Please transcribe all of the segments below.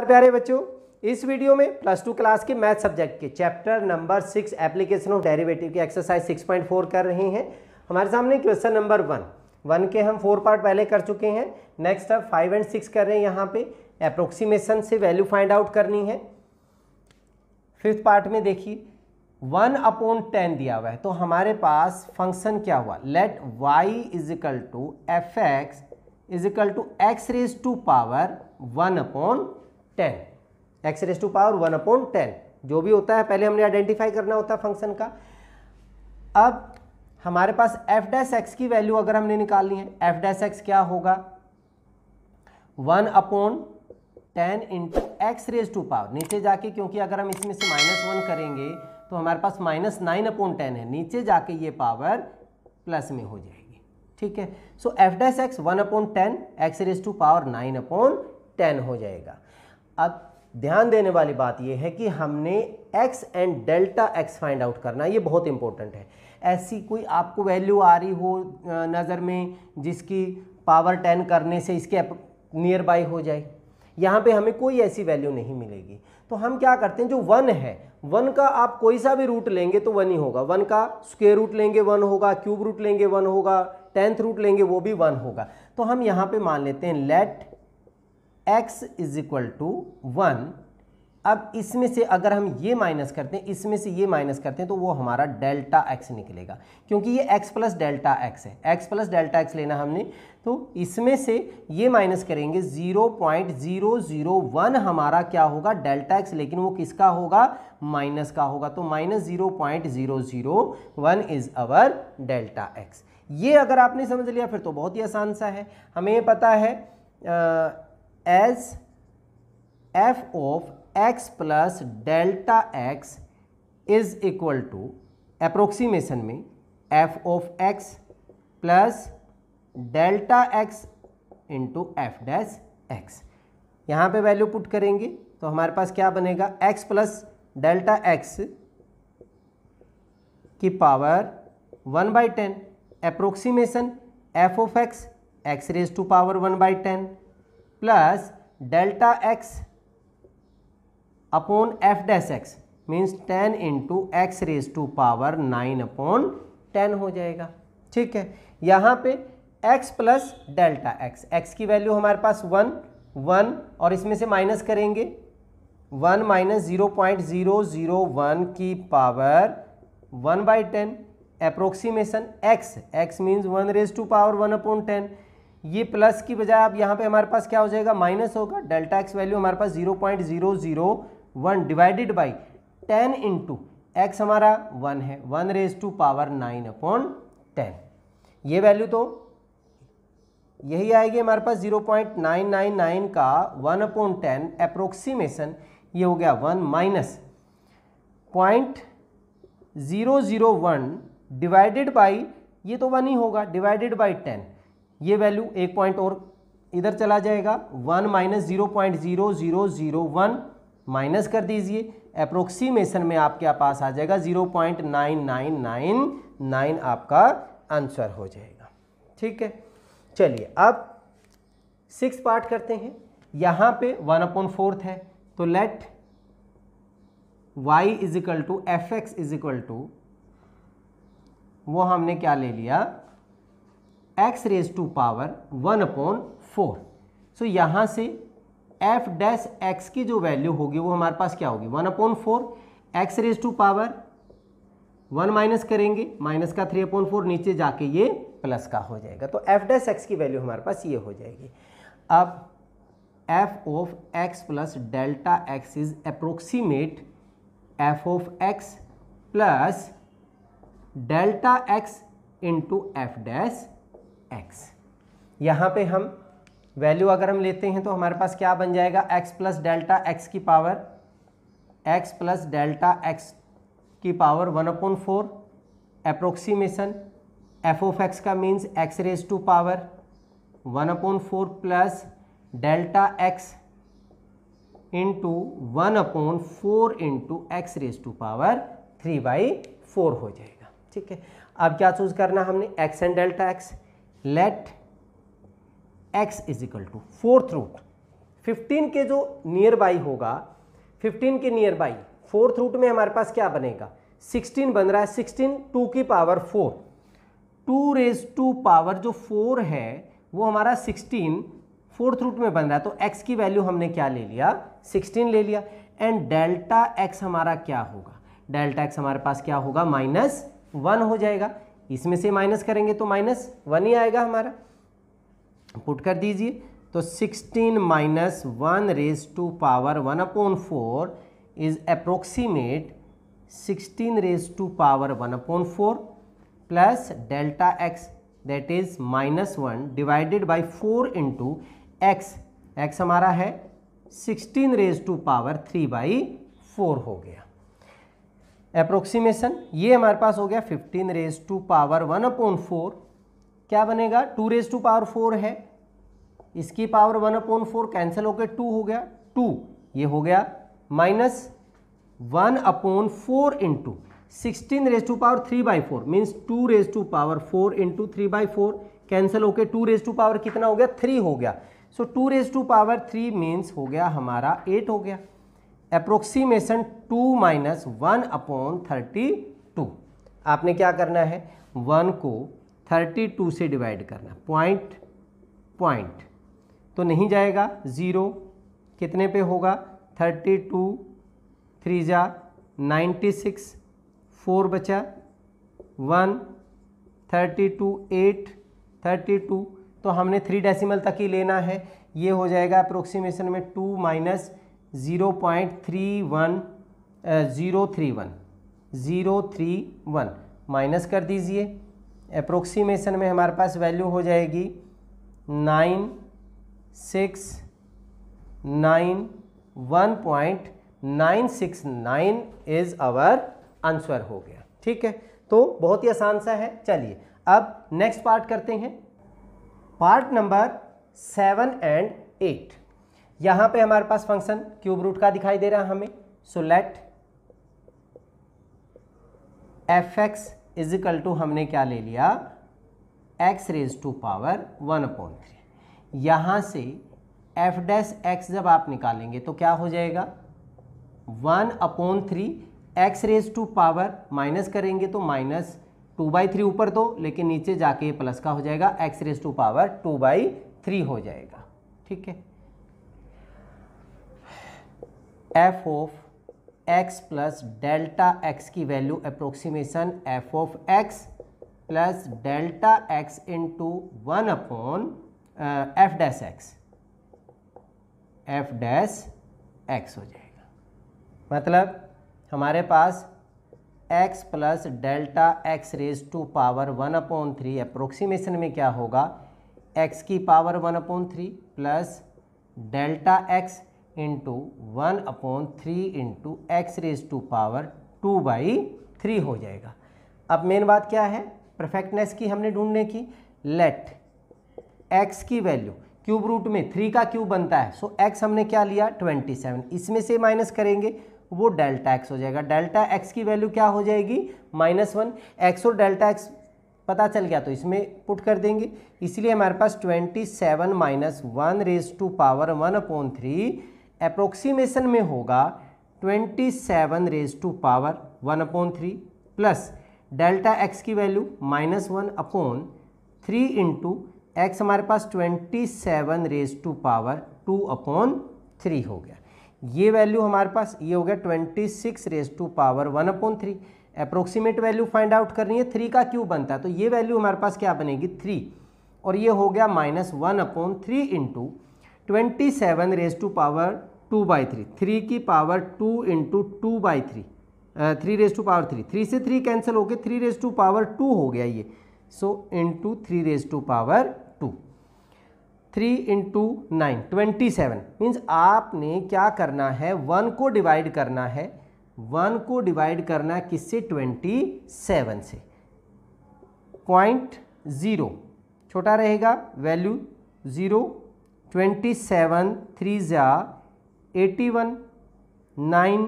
प्यारे बच्चों इस वीडियो में प्लस टू क्लास के मैथ सब्जेक्ट के chapter number six application of derivative की एक्सरसाइज सिक्स पॉइंट फोर कर रहे हैं हमारे सामने क्वेश्चन नंबर वन वन के हम फोर पार्ट पहले कर चुके हैं नेक्स्ट अब फाइव एंड सिक्स कर रहे हैं यहाँ पे अप्रोक्सीमेशन से वैल्यू फाइंड आउट करनी है फिफ्थ पार्ट में देखिए वन अपॉन टेन दिया हुआ है तो हमारे पास फंक्शन क्या हुआ let y is equal to f x is equal to x raise to power one upon ten x raise to power one upon ten जो भी होता है पहले हमने आइडेंटिफाई करना होता है फंक्शन का अब हमारे पास एफ डैश एक्स की वैल्यू अगर हमने निकालनी है एफ डैश एक्स क्या होगा one upon ten into x raise to power नीचे जाके क्योंकि अगर हम इसमें से माइनस वन करेंगे तो हमारे पास माइनस नाइन अपॉन टेन है नीचे जाके ये पावर प्लस में हो जाएगी ठीक है so f dash x one upon ten x raise to power nine upon ten हो जाएगा अब ध्यान देने वाली बात यह है कि हमने x and delta x find out करना ये बहुत इंपॉर्टेंट है ऐसी कोई आपको वैल्यू आ रही हो नज़र में जिसकी पावर टेन करने से इसके नियर बाई हो जाए यहाँ पे हमें कोई ऐसी वैल्यू नहीं मिलेगी तो हम क्या करते हैं जो वन है वन का आप कोई सा भी रूट लेंगे तो वन ही होगा वन का स्क्वेयर रूट लेंगे वन होगा क्यूब रूट लेंगे वन होगा टेंथ रूट लेंगे वो भी वन होगा तो हम यहाँ पे मान लेते हैं let x is equal to one अब इसमें से अगर हम ये माइनस करते हैं इसमें से ये माइनस करते हैं तो वो हमारा डेल्टा एक्स निकलेगा क्योंकि ये एक्स प्लस डेल्टा एक्स है एक्स प्लस डेल्टा एक्स लेना हमने तो इसमें से ये माइनस करेंगे 0.001 हमारा क्या होगा डेल्टा एक्स लेकिन वो किसका होगा माइनस का होगा तो minus zero point zero zero one is our delta x ये अगर आपने समझ लिया फिर तो बहुत ही आसान सा है हमें पता है ah, as f of x plus delta x is equal to approximation में f of x plus delta x into f dash x यहाँ पे वैल्यू पुट करेंगे तो हमारे पास क्या बनेगा x प्लस डेल्टा एक्स की power one by ten approximation f of x x raise to power one by ten plus delta x upon f dash x means ten into x raise to power nine upon ten हो जाएगा ठीक है यहाँ पे x plus delta x x की value हमारे पास one one और इसमें से माइनस करेंगे one minus zero point zero zero one की power one by ten approximation x x means one raise to power one upon ten ये plus की बजाय अब यहाँ पे हमारे पास क्या हो जाएगा माइनस होगा डेल्टा एक्स वैल्यू हमारे पास zero point zero zero one divided by ten into x हमारा वन है one raise to power nine upon ten ये वैल्यू तो यही आएगी हमारे पास zero point nine nine nine का वन अपॉन टेन अप्रोक्सीमेशन ये हो गया one minus point zero zero one divided by ये तो वन ही होगा डिवाइडेड बाई टेन ये वैल्यू एक पॉइंट और इधर चला जाएगा one minus zero point zero zero zero one minus कर दीजिए अप्रोक्सीमेशन में आपके पास आ जाएगा zero point nine nine nine nine आपका आंसर हो जाएगा ठीक है चलिए अब सिक्स पार्ट करते हैं यहाँ पे वन अपॉन फोर्थ है तो let y is equal to f x is equal to वो हमने क्या ले लिया x raise to power one upon four so यहाँ से एफ डैश एक्स की जो वैल्यू होगी वो हमारे पास क्या होगी one upon four x raise to power one minus करेंगे माइनस का थ्री अपॉन फोर नीचे जाके ये प्लस का हो जाएगा तो एफ डैस एक्स की वैल्यू हमारे पास ये हो जाएगी अब f of x plus delta x is approximate f of x plus delta x into f dash x यहाँ पे हम वैल्यू अगर हम लेते हैं तो हमारे पास क्या बन जाएगा एक्स प्लस डेल्टा एक्स की power x plus delta x की power one upon four approximation f of x का means x raise to power one upon four plus delta x into one upon four into x raise to power three by four हो जाएगा ठीक है अब क्या choose करना हमने x and delta x let x is equal to fourth root fifteen के जो नियर बाई होगा फिफ्टीन के नियर बाई फोर्थ रूट में हमारे पास क्या बनेगा सिक्सटीन बन रहा है सिक्सटीन टू की power four two raise to power जो फोर है वो हमारा सिक्सटीन फोर्थ रूट में बन रहा है तो एक्स की वैल्यू हमने क्या ले लिया सिक्सटीन ले लिया एंड डेल्टा एक्स हमारा क्या होगा डेल्टा एक्स हमारे पास क्या होगा माइनस वन हो जाएगा इसमें से माइनस करेंगे तो माइनस वन ही आएगा हमारा पुट कर दीजिए तो sixteen minus one raise to power one upon four is approximate sixteen raise to power one upon four plus delta x that is minus one divided by four into x x हमारा है sixteen raise to power three by four हो गया approximation ये हमारे पास हो गया fifteen raise to power one upon four क्या बनेगा two raise to power four है इसकी power one upon four cancel होकर टू हो गया टू ये हो गया minus one upon four into sixteen raise to power three by four means two raise to power four into three by four cancel होकर two raise to power कितना हो गया थ्री हो गया so two raise to power three means हो गया हमारा eight हो गया approximation two minus one upon thirty two आपने क्या करना है वन को थर्टी टू से डिवाइड करना पॉइंट पॉइंट तो नहीं जाएगा ज़ीरो कितने पे होगा थर्टी टू थ्री जा नाइन्टी सिक्स फोर बचा one thirty two eight thirty two तो हमने थ्री डेसिमल तक ही लेना है ये हो जाएगा अप्रोक्सीमेशन में two minus zero point three one zero three one zero three one minus कर दीजिए अप्रोक्सीमेशन में हमारे पास वैल्यू हो जाएगी nine six nine one point nine six nine is our answer हो गया ठीक है तो बहुत ही आसान सा है चलिए अब नेक्स्ट पार्ट करते हैं part number seven and eight यहाँ पे हमारे पास फंक्शन क्यूब रूट का दिखाई दे रहा है हमें so let f x is equal to हमने क्या ले लिया x raise to power one upon three यहाँ से एफ डैस एक्स जब आप निकालेंगे तो क्या हो जाएगा one upon three x raise to power minus करेंगे तो माइनस टू बाई थ्री ऊपर दो लेकिन नीचे जाके प्लस का हो जाएगा x raise to power two by three हो जाएगा ठीक है f of x plus delta x की value approximation f of x plus delta x into one upon f dash x f dash x हो जाएगा मतलब हमारे पास x plus delta x raise to power one upon three approximation में क्या होगा x की power one upon three plus delta x into one upon three into x raise to power two by three हो जाएगा अब main बात क्या है परफेक्टनेस की हमने ढूंढने की लेट एक्स की वैल्यू क्यूब रूट में थ्री का क्यूब बनता है सो so, एक्स हमने क्या लिया ट्वेंटी सेवन इसमें से माइनस करेंगे वो डेल्टा एक्स हो जाएगा डेल्टा एक्स की वैल्यू क्या हो जाएगी माइनस वन एक्स और डेल्टा एक्स पता चल गया तो इसमें पुट कर देंगे इसलिए हमारे पास twenty seven minus one raise to power one upon three approximation में होगा twenty seven raise to power one upon three plus delta x की value minus one upon three into x हमारे पास twenty seven raise to power two upon three हो गया ये value हमारे पास ये हो गया twenty six raise to power one upon three approximate value find out करनी है थ्री का क्यूब बनता है तो ये वैल्यू हमारे पास क्या बनेगी थ्री और ये हो गया minus one upon three into twenty seven raise to power two by three three की power two into two by three three raise to power three three से थ्री कैंसिल होकर three raise to power two हो गया ये so into three raise to power two three into nine twenty seven means आपने क्या करना है one को डिवाइड करना है वन को डिवाइड करना किससे ट्वेंटी सेवन से पॉइंट ज़ीरो छोटा रहेगा value zero twenty seven three ज़ा eighty one nine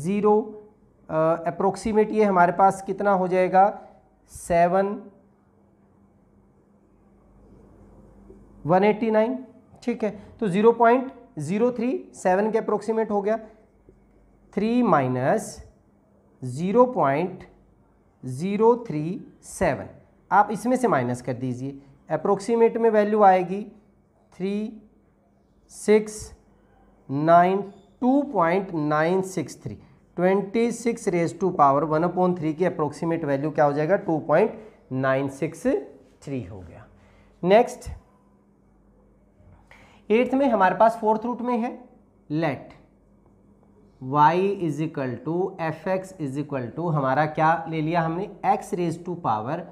zero approximate ये हमारे पास कितना हो जाएगा सेवन वन एटी नाइन ठीक है तो zero point zero three seven के अप्रोक्सीमेट हो गया three minus zero point zero three seven आप इसमें से माइनस कर दीजिए अप्रोक्सीमेट में वैल्यू आएगी three six nine two point nine six three twenty six raise to power one point three की अप्रोक्सीमेट वैल्यू क्या हो जाएगा two point nine six three हो गया नेक्स्ट एट्थ में हमारे पास फोर्थ रूट में है let y is equal to f x is equal to हमारा क्या ले लिया हमने x raise to power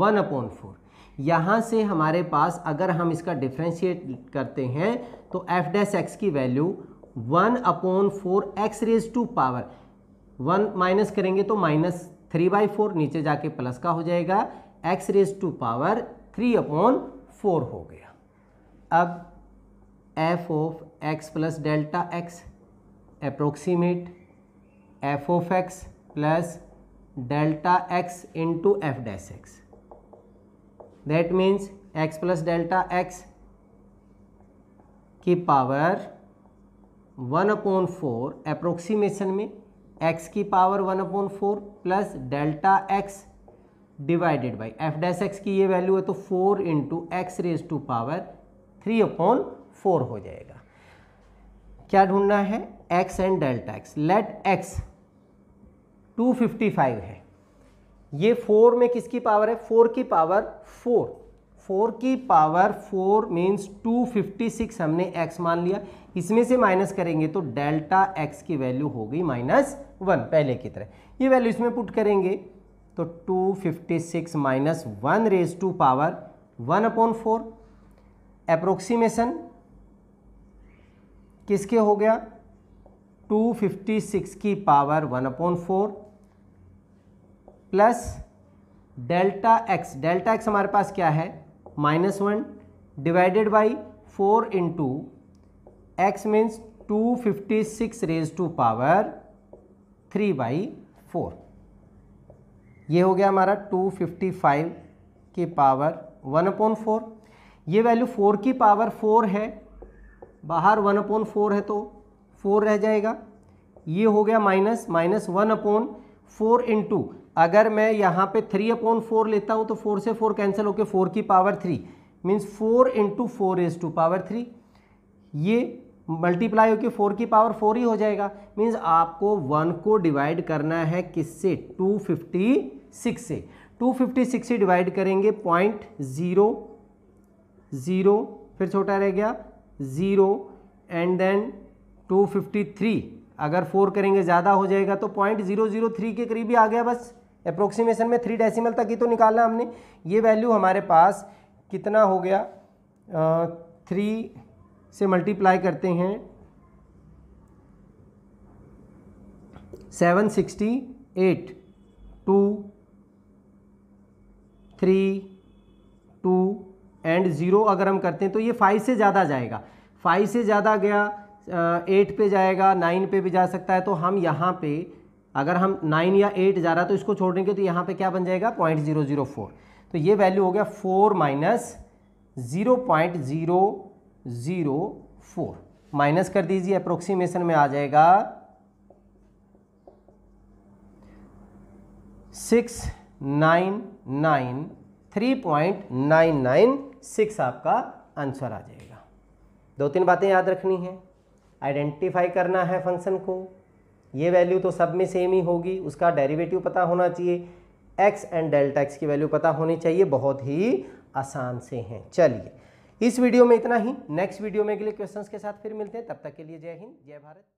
one upon four यहाँ से हमारे पास अगर हम इसका डिफ्रेंशिएट करते हैं तो एफ डैस एक्स की value one upon four x raise to power one minus करेंगे तो माइनस थ्री बाई फोर नीचे जाके प्लस का हो जाएगा x raise to power three upon four हो गया अब f of x plus delta x approximate f of x plus delta x into f dash x that means x plus delta x की power one upon four approximation में x की power one upon four plus delta x divided by f dash x की ये value है तो four into x raise to power three upon four हो जाएगा क्या ढूंढना है x and delta x let x two fifty five है ये फोर में किसकी पावर है फोर की पावर फोर फोर की power four means two fifty six हमने एक्स मान लिया इसमें से माइनस करेंगे तो डेल्टा एक्स की वैल्यू हो गई माइनस वन पहले की तरह ये वैल्यू इसमें पुट करेंगे तो two fifty six minus one raise to power one upon four approximation किसके हो गया टू फिफ्टी सिक्स की power one upon four plus delta x delta x हमारे पास क्या है minus one divided by four into x means two fifty six raise to power three by four ये हो गया हमारा टू फिफ्टी फाइव की पावर वन अपॉन फोर ये वैल्यू फोर की पावर फोर है बाहर वन अपॉन फोर है तो फोर रह जाएगा ये हो गया minus minus one upon four into अगर मैं यहाँ पे थ्री अपॉन फोर लेता हूँ तो फोर से फोर कैंसिल होकर फोर की power three means four into four is to power three ये मल्टीप्लाई होकर फोर की पावर फोर ही हो जाएगा मीन्स आपको वन को डिवाइड करना है किससे टू फिफ्टी सिक्स से टू फिफ्टी सिक्स से डिवाइड करेंगे पॉइंट ज़ीरो ज़ीरो फिर छोटा रह गया zero and then two fifty three अगर फोर करेंगे ज़्यादा हो जाएगा तो पॉइंट ज़ीरो ज़ीरो थ्री के करीब ही आ गया बस अप्रोक्सीमेशन में थ्री डेसिमल तक ही तो निकालना हमने ये वैल्यू हमारे पास कितना हो गया थ्री से मल्टीप्लाई करते हैं seven sixty eight two three two and zero अगर हम करते हैं तो ये फाइव से ज़्यादा जाएगा फाइव से ज़्यादा गया एट पे जाएगा नाइन पे भी जा सकता है तो हम यहाँ पे अगर हम नाइन या एट जा रहा है तो इसको छोड़ देंगे तो यहाँ पे क्या बन जाएगा पॉइंट जीरो जीरो फोर तो ये वैल्यू हो गया four minus zero point zero zero four minus कर दीजिए अप्रोक्सीमेशन में आ जाएगा six nine nine three point nine nine six आपका आंसर आ जाएगा दो तीन बातें याद रखनी है आइडेंटिफाई करना है फंक्शन को ये वैल्यू तो सब में सेम ही होगी उसका डेरिवेटिव पता होना चाहिए एक्स एंड डेल्टा एक्स की वैल्यू पता होनी चाहिए बहुत ही आसान से हैं चलिए इस वीडियो में इतना ही नेक्स्ट वीडियो में अगले क्वेश्चंस के साथ फिर मिलते हैं तब तक के लिए जय हिंद जय भारत